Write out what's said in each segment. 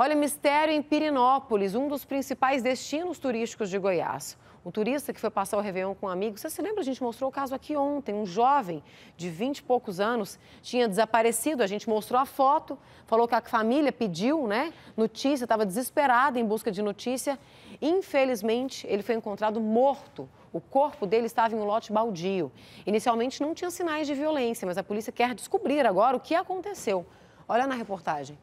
Olha, mistério em Pirinópolis, um dos principais destinos turísticos de Goiás. Um turista que foi passar o Réveillon com um amigo, você se lembra, a gente mostrou o caso aqui ontem, um jovem de 20 e poucos anos tinha desaparecido, a gente mostrou a foto, falou que a família pediu né, notícia, estava desesperada em busca de notícia. Infelizmente, ele foi encontrado morto. O corpo dele estava em um lote baldio. Inicialmente não tinha sinais de violência, mas a polícia quer descobrir agora o que aconteceu. Olha na reportagem.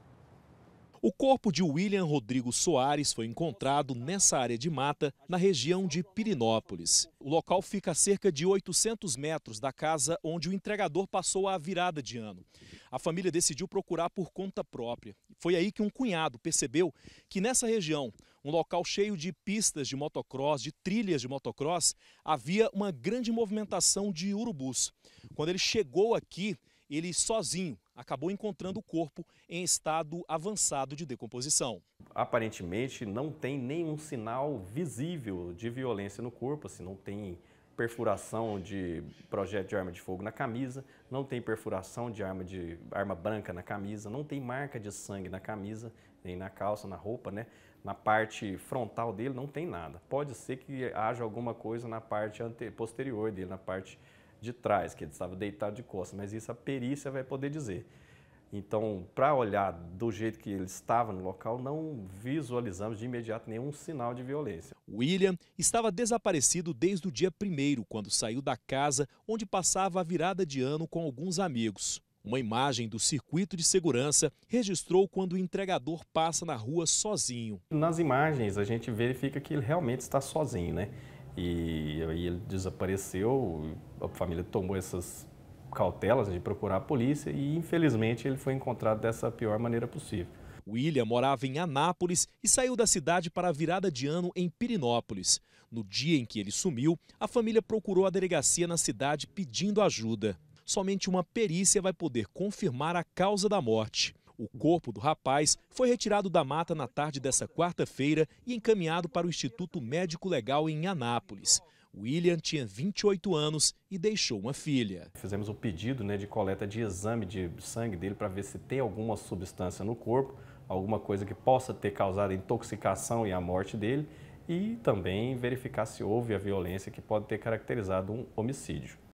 O corpo de William Rodrigo Soares foi encontrado nessa área de mata, na região de Pirinópolis. O local fica a cerca de 800 metros da casa onde o entregador passou a virada de ano. A família decidiu procurar por conta própria. Foi aí que um cunhado percebeu que nessa região, um local cheio de pistas de motocross, de trilhas de motocross, havia uma grande movimentação de urubus. Quando ele chegou aqui, ele sozinho acabou encontrando o corpo em estado avançado de decomposição. Aparentemente não tem nenhum sinal visível de violência no corpo, assim, não tem perfuração de projeto de arma de fogo na camisa, não tem perfuração de arma de arma branca na camisa, não tem marca de sangue na camisa, nem na calça, na roupa, né? Na parte frontal dele não tem nada. Pode ser que haja alguma coisa na parte posterior dele, na parte de trás, que ele estava deitado de costas, mas isso a perícia vai poder dizer. Então, para olhar do jeito que ele estava no local, não visualizamos de imediato nenhum sinal de violência. William estava desaparecido desde o dia 1 quando saiu da casa onde passava a virada de ano com alguns amigos. Uma imagem do circuito de segurança registrou quando o entregador passa na rua sozinho. Nas imagens, a gente verifica que ele realmente está sozinho, né? E aí ele desapareceu, a família tomou essas cautelas de procurar a polícia e infelizmente ele foi encontrado dessa pior maneira possível. William morava em Anápolis e saiu da cidade para a virada de ano em Pirinópolis. No dia em que ele sumiu, a família procurou a delegacia na cidade pedindo ajuda. Somente uma perícia vai poder confirmar a causa da morte. O corpo do rapaz foi retirado da mata na tarde dessa quarta-feira e encaminhado para o Instituto Médico Legal em Anápolis. William tinha 28 anos e deixou uma filha. Fizemos o um pedido né, de coleta de exame de sangue dele para ver se tem alguma substância no corpo, alguma coisa que possa ter causado intoxicação e a morte dele, e também verificar se houve a violência que pode ter caracterizado um homicídio.